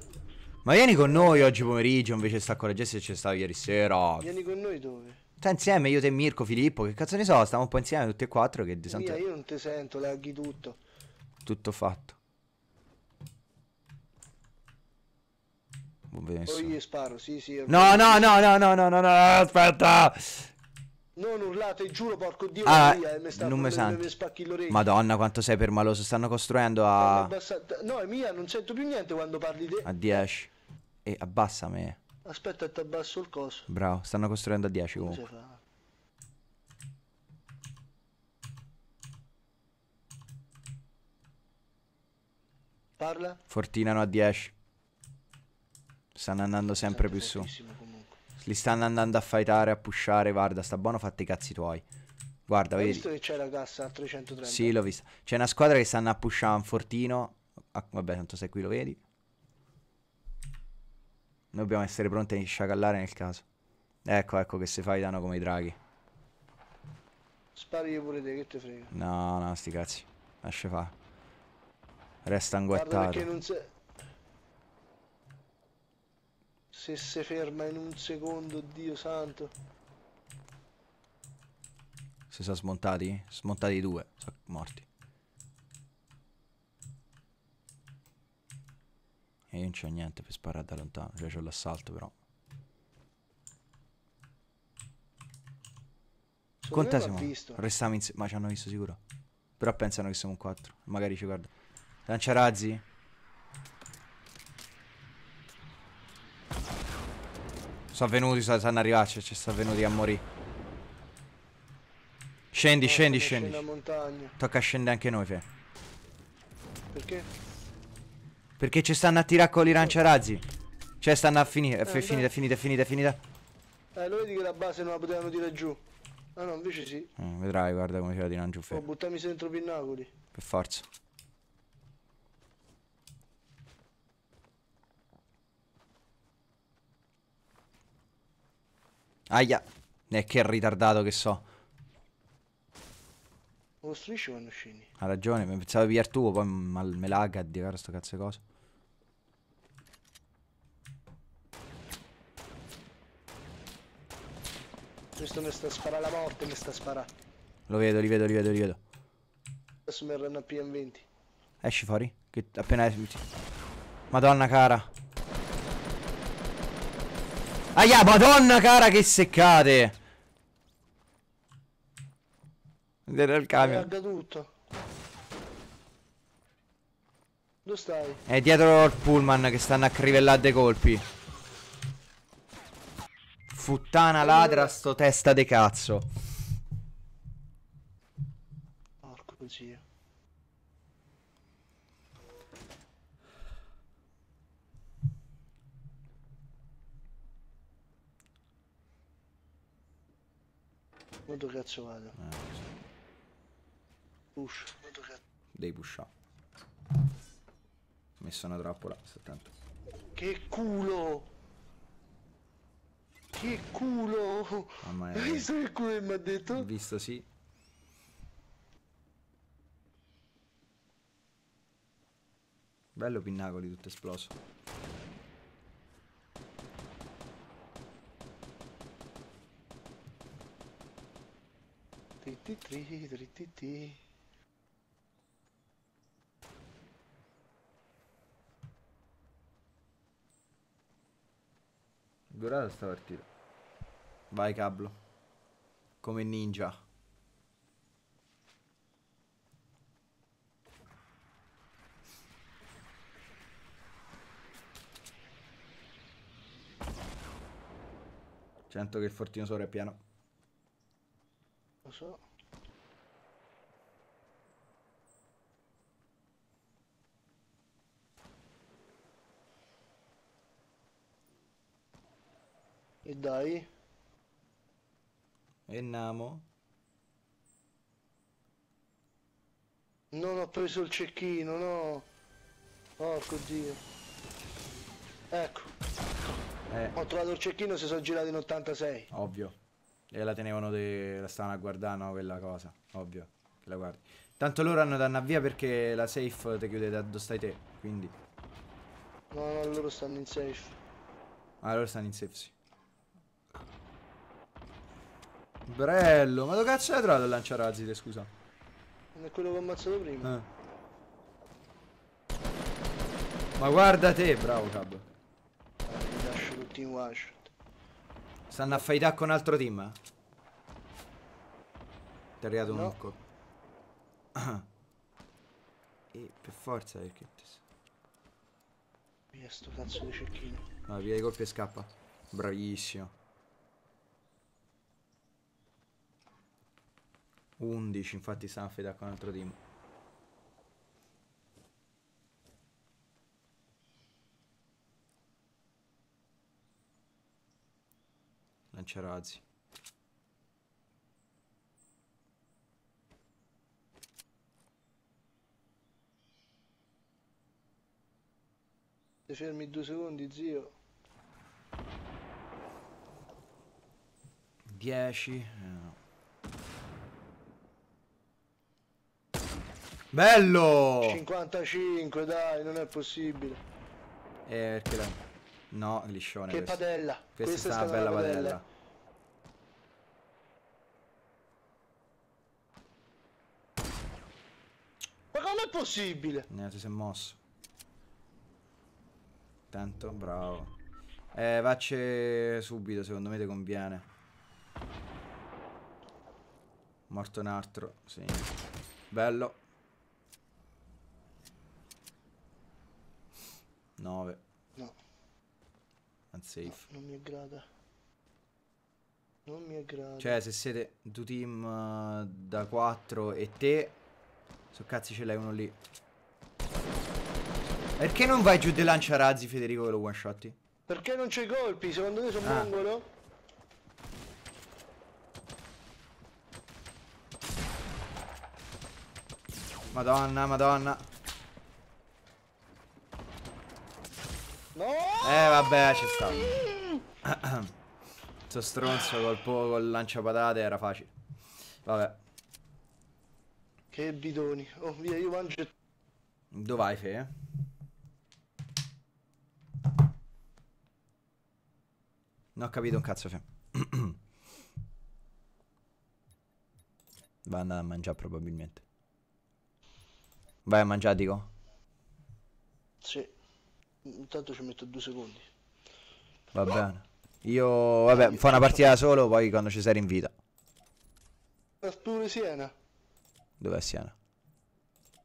Ma vieni con noi oggi pomeriggio invece sta con la Jessie che c'è stato ieri sera. Vieni con noi dove? Sta insieme io, te, Mirko, Filippo, che cazzo ne so, stiamo un po' insieme tutti e quattro che di Santa... Io non ti sento, laghi tutto. Tutto fatto. Poi io sparo, sì, sì. No, no, no, no, no, no, no, no, aspetta. Non urlate, giuro, porco dio. Ah, via, eh, mi sta non mi sento. Madonna, quanto sei permaloso. Stanno costruendo a. No, è mia, non sento più niente quando parli di... A 10. E eh, abbassami. Aspetta, ti abbasso il coso. Bravo, stanno costruendo a 10 comunque. Parla. Fortinano a 10. Stanno andando sempre più su. Li stanno andando a fightare, a pushare. Guarda, sta buono, fatti i cazzi tuoi. Guarda, Hai vedi. visto che c'è la cassa a 330? Sì, l'ho vista. C'è una squadra che stanno a pushare un fortino. Ah, vabbè, tanto sei qui, lo vedi. Noi dobbiamo essere pronti a sciacallare nel caso. Ecco, ecco che se fai danno come i draghi. Spari pure te, che te frega. No, no, sti cazzi. Lascia fa. Resta anguattato. Guarda perché non se... Se si ferma in un secondo, Dio santo. si sono smontati? Smontati due, sono morti. E io non c'ho niente per sparare da lontano, cioè c'ho l'assalto però. Conta siamo. Restiamo insieme. Ma ci hanno visto sicuro. Però pensano che siamo un 4. Magari ci guarda. Lancia razzi. Sono venuti, stanno arrivati, ci cioè, stanno venuti a morire. Scendi, no, scendi, scendi. Tocca scendere anche noi, Fe. Perché? Perché ci stanno a tirare con i lanciarazzi. Cioè stanno a finire, eh, è finita, è finita, è finita, è finita. Eh, lo vedi che la base non la potevano tirare giù. Ah no, invece sì. Eh, vedrai, guarda come tira non giù, Fe. Oh, buttami dentro pinnacoli. Per forza. Aia. Eh, che ritardato che so. Lo quando scendi. Ha ragione, pensavo di pigliare tuo, poi me lagga a dire sto cazzo di cose. Questo mi sta a sparare la morte, mi sta a sparare. Lo vedo, li vedo, li vedo, li vedo. Adesso mi erano a PM20. Esci fuori, che appena... esci. Madonna cara. Aia, madonna cara, che seccate! Vedere il camion. È eh, tutto. Dove stai? È dietro il pullman che stanno a crivellare dei colpi. Futtana ladra sto testa de cazzo. Porco zio. Quanto cazzo vado? Eh. Push. Quanto cazzo? Devi pushare. Messa una trappola, soltanto. Che culo! Che culo! Mamma mia. Hai visto che culo mi ha detto? Ho Visto sì. Bello pinnacoli tutto esploso. Trititri, trititi. Durata sta partita. Vai cablo. Come ninja. Sento che il fortino sopra è piano. Posso... E dai? E Namo? Non ho preso il cecchino, no! Porco dio! Ecco! Eh. Ho trovato il cecchino se sono girato in 86. Ovvio. E la tenevano, de... la stavano a guardare, no, quella cosa, ovvio, che la guardi. Tanto loro hanno danno via perché la safe te chiude da dove stai te, quindi... No, no, loro stanno in safe. Ah, loro stanno in safe, sì. Brello, ma dove cazzo l'hai trovato a lanciare il lanciarazzi, scusa? Non è quello che ho ammazzato prima. Eh. Ma guarda te, bravo cab. Ti lascio tutti in wash. Stanno a fightare con un altro team? Ti è arrivato no. un mucco. [COUGHS] e per forza perché... Via sto cazzo di cecchino. No, via di colpi e scappa. Bravissimo. 11 infatti stanno a fidare con un altro team Ancerazzi. fermi due secondi, zio. 10. Eh, no. Bello! 55, dai, non è possibile. Eh, perché la... No, liscione. Che questo. padella! Questa, questa è, è, stata una bella padella. padella. non è possibile! No, ti sei mosso. Tanto, bravo. Eh, vacce subito, secondo me ti conviene. Morto un altro, sì. Bello. 9. No. Unsafe. No, non mi aggrada. Non mi aggrada. Cioè, se siete due team uh, da 4 e te So cazzi ce l'hai uno lì. Perché non vai giù dei lanciarazzi Federico che lo one shotti? Perché non c'ho i colpi? Secondo te sono ah. mongolo? Madonna, madonna. No! Eh vabbè, ci sta. [CLEARS THROAT] Sto stronzo col, col lanciapatate era facile. Vabbè. Che bidoni. Oh, via, io mangio... Dove vai, Fe? Non ho capito un cazzo, Fe. [CLEARS THROAT] Vanno a mangiare probabilmente. Vai a mangiare, dico. Sì. Intanto ci metto due secondi. Va bene. Io, vabbè, fa una partita solo, poi quando ci sarà in vita. Pure Siena. Dov'è Siena?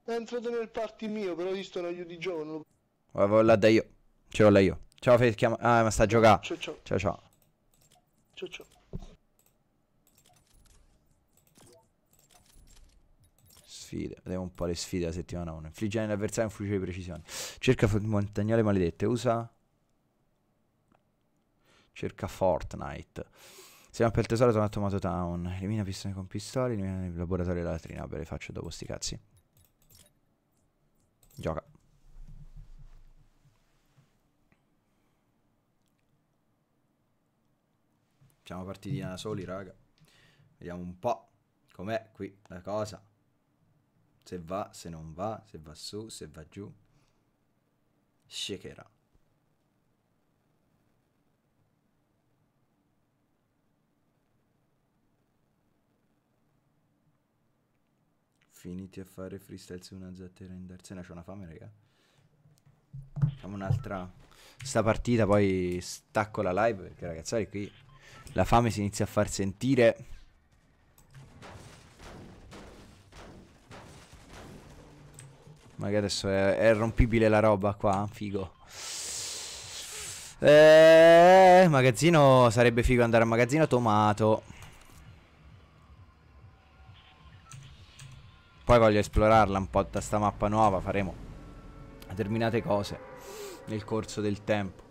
È nel party mio, però io sto io di giorno. Avevo là da io. Ce l'ho là io. Ciao Fede, chiama... Ah, ma sta a giocare. Ciao ciao. Ciao ciao. Ciao ciao. Sfide. Vediamo un po' le sfide la settimana 1. Infliggere l'avversario un fucile di precisione. Cerca montagnole maledette. Usa... Cerca Fortnite. Siamo per il tesoro, sono a Tomato Town. Elimina pistole con pistole, elimina il laboratorio della latrina. Vabbè, le faccio dopo sti cazzi. Gioca. Siamo partiti da soli, raga. Vediamo un po' com'è qui la cosa. Se va, se non va, se va su, se va giù. Shakerà. Infinity a fare freestyle su una zattera in Darsena. c'è una fame, raga. Facciamo un'altra. Sta partita, poi stacco la live perché, ragazzi qui la fame si inizia a far sentire. Magari adesso è, è rompibile la roba qua, figo. Eh, magazzino sarebbe figo andare a magazzino tomato. Poi voglio esplorarla un po' da sta mappa nuova, faremo determinate cose nel corso del tempo.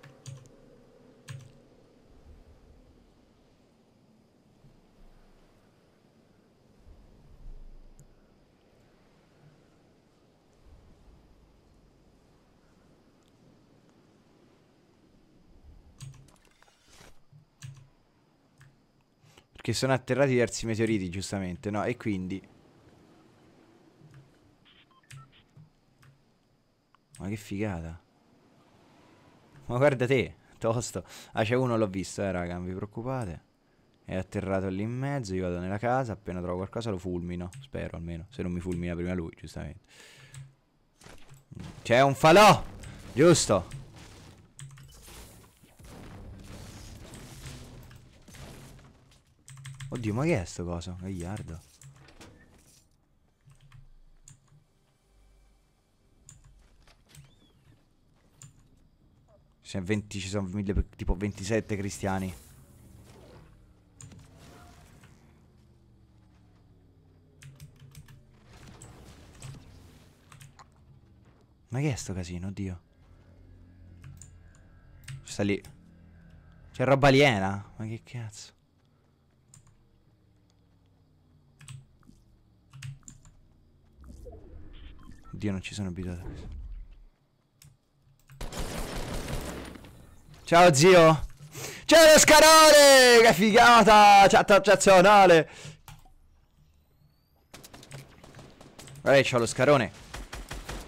Perché sono atterrati diversi meteoriti, giustamente, no? E quindi... Ma che figata. Ma guarda te, tosto. Ah, c'è uno l'ho visto, eh, raga, non vi preoccupate. È atterrato lì in mezzo, io vado nella casa, appena trovo qualcosa lo fulmino. Spero almeno, se non mi fulmina prima lui, giustamente. C'è un falò! Giusto! Oddio, ma che è sto coso? Gagliardo. Cioè 20 ci sono mille, tipo 27 cristiani. Ma che è sto casino, oddio? Sta lì. C'è roba aliena? Ma che cazzo? Oddio, non ci sono abituato a questo. Ciao zio. C'è lo scarone! Che figata! Chat eccezionale! Vabbè, c'ho lo scarone.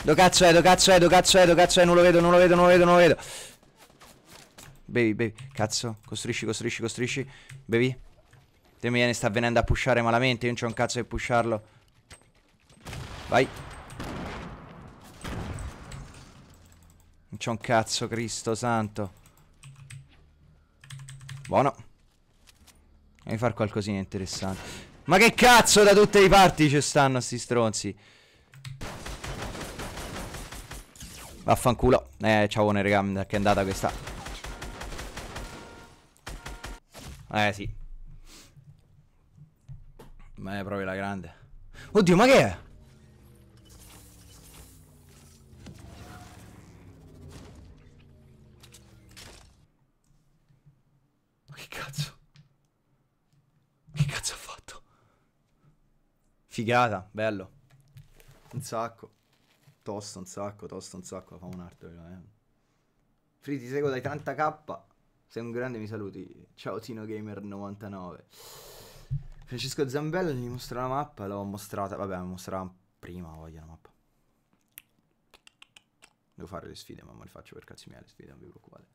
Do cazzo è, do cazzo è, do cazzo è, do cazzo è, non lo vedo, non lo vedo, non lo vedo, non lo vedo. Bevi, bevi, cazzo, costruisci, costruisci, costruisci. Bevi. Te mi viene, sta venendo a pushare malamente, io non c'ho un cazzo per pusharlo. Vai. Non c'ho un cazzo, Cristo santo. Buono. Devi far qualcosina interessante. Ma che cazzo da tutte le parti ci stanno sti stronzi. Vaffanculo. Eh, ciao, raga, che è andata questa. Eh, sì. Ma è proprio la grande. Oddio, ma che è? Figata, bello. Un sacco. Tosto un sacco, tosto un sacco, la fa un arto. Eh. Free, ti seguo dai 30k. Sei un grande, mi saluti. Ciao Tino Gamer 99. Francesco Zambello gli mostra la mappa, l'ho mostrata. Vabbè, mi mostrava prima, voglio la mappa. Devo fare le sfide, ma me le faccio per cazzi miei le sfide, non vi preoccupate.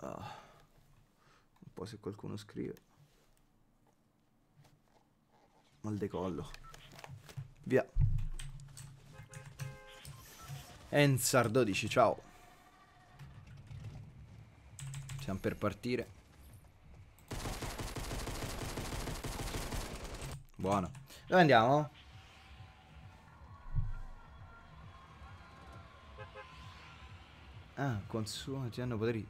Uh, un po' se qualcuno scrive al decollo. Via. Ensar12, ciao. Siamo per partire. Buono. Dove andiamo? Ah, consumo, ti hanno poteri...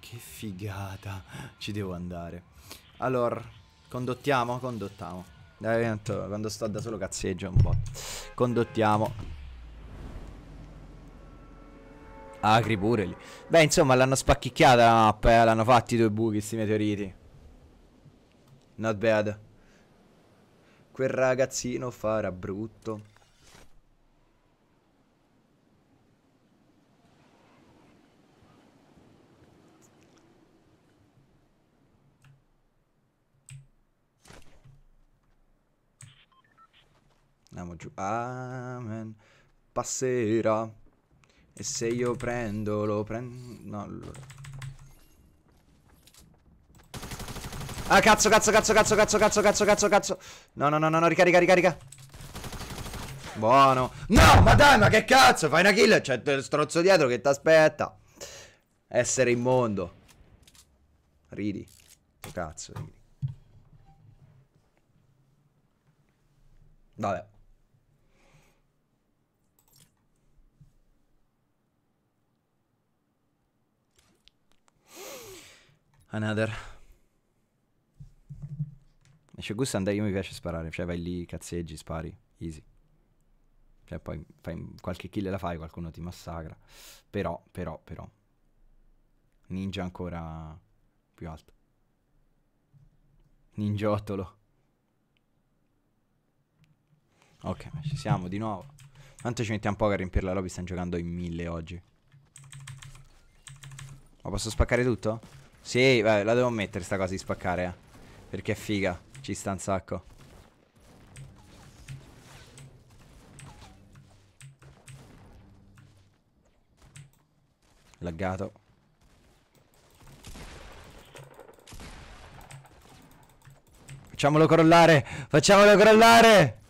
Che figata. Ci devo andare. Allora, condottiamo, condottiamo quando sto da solo cazzeggio un po'. Condottiamo. Agri pure lì. Beh, insomma, l'hanno spacchicchiata la mappa, eh? l'hanno fatti due buchi, sti meteoriti. Not bad. Quel ragazzino farà brutto. andiamo giù. Amen. Passerà. E se io prendo, lo prendo... No, allora. Ah, cazzo, cazzo, cazzo, cazzo, cazzo, cazzo, cazzo, cazzo, cazzo. No, no, no, no, no, ricarica, ricarica. Buono. No, ma dai, ma che cazzo? Fai una kill, c'è il strozzo dietro che ti aspetta. Essere immondo. Ridi. Cazzo, ridi. Vabbè. Another. E c'è gusto andare, io mi piace sparare, cioè vai lì, cazzeggi, spari, easy. Cioè poi fai qualche kill e la fai, qualcuno ti massacra. Però, però, però. Ninja ancora più alto. Ninjotolo. Ok, ci siamo di nuovo. Tanto ci mettiamo poco a riempire la lobby, stiamo giocando in mille oggi. Ma posso spaccare tutto? Sì, vabbè, la devo mettere sta cosa di spaccare, eh. Perché è figa, ci sta un sacco. Laggato. Facciamolo crollare! Facciamolo crollare!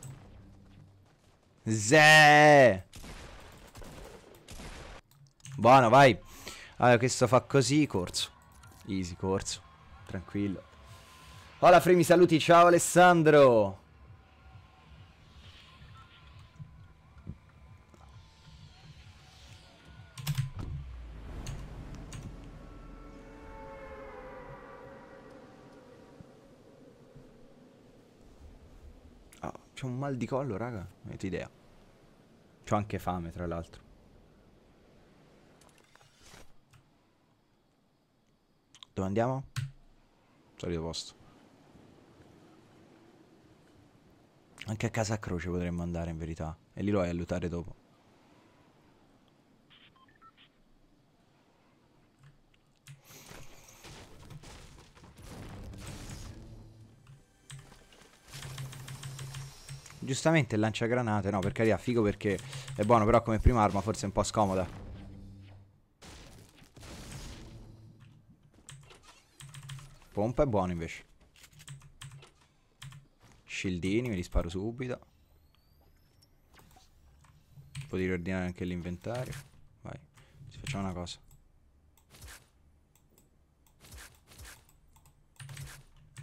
Zè! Buono, vai! Allora, questo fa così, corso. Easy corso, tranquillo. Hola Fremi, saluti, ciao Alessandro. Oh, ah, C'ho un mal di collo, raga, non ho idea. C'ho anche fame, tra l'altro. Dove andiamo? Salite posto. Anche a casa croce potremmo andare in verità. E lì lo vai a lottare dopo. Giustamente lancia granate, no per carità, figo perché è buono però come prima arma forse è un po' scomoda. Pompa è buono invece. Scildini, me li sparo subito. di riordinare anche l'inventario. Vai, facciamo una cosa.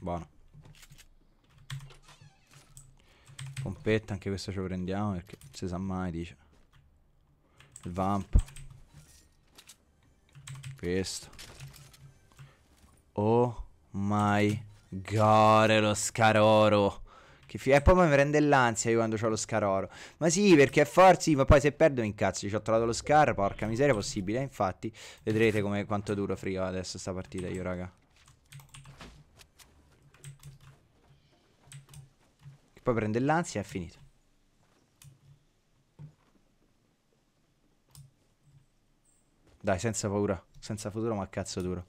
Buono. Pompetta, anche questo ce lo prendiamo perché non si sa mai, dice. Il vamp. Questo. Oh my god, lo scaroro. Che fi- e poi mi prende l'ansia io quando ho lo scaroro. Ma sì, perché a forza, ma poi se perdo mi incazzo, ci ho trovato lo scar, porca miseria, possibile. Eh, infatti, vedrete come, quanto duro frio adesso sta partita io, raga. Che poi prende l'ansia e è finito. Dai, senza paura, senza futuro, ma cazzo duro.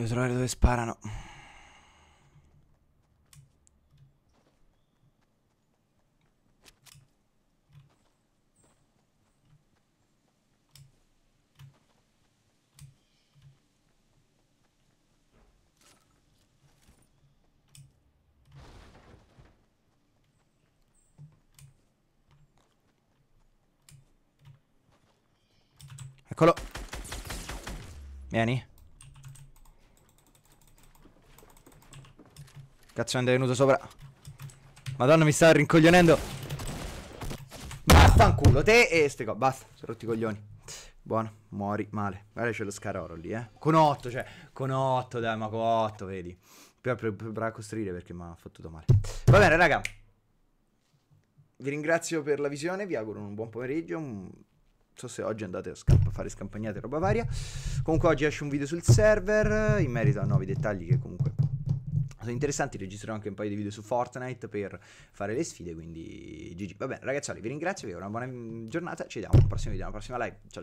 Devo trovare dove sparano. cazzo mi è venuto sopra Madonna mi sta rincoglionendo Vaffanculo te e ste cose Basta, sono rotti i coglioni Buono, muori male Guarda c'è lo scaroro lì eh Con 8 cioè Con 8 dai ma con 8 vedi Più a costruire perché mi ha fottuto male Va bene raga Vi ringrazio per la visione Vi auguro un buon pomeriggio un so se oggi andate a, scamp a fare scampagnate roba varia. Comunque oggi esce un video sul server in merito a nuovi dettagli che comunque sono interessanti, registrerò anche un paio di video su Fortnite per fare le sfide, quindi GG. Va bene, ragazzi, vi ringrazio, vi auguro una buona giornata, ci vediamo al prossimo video, alla prossima live. Ciao.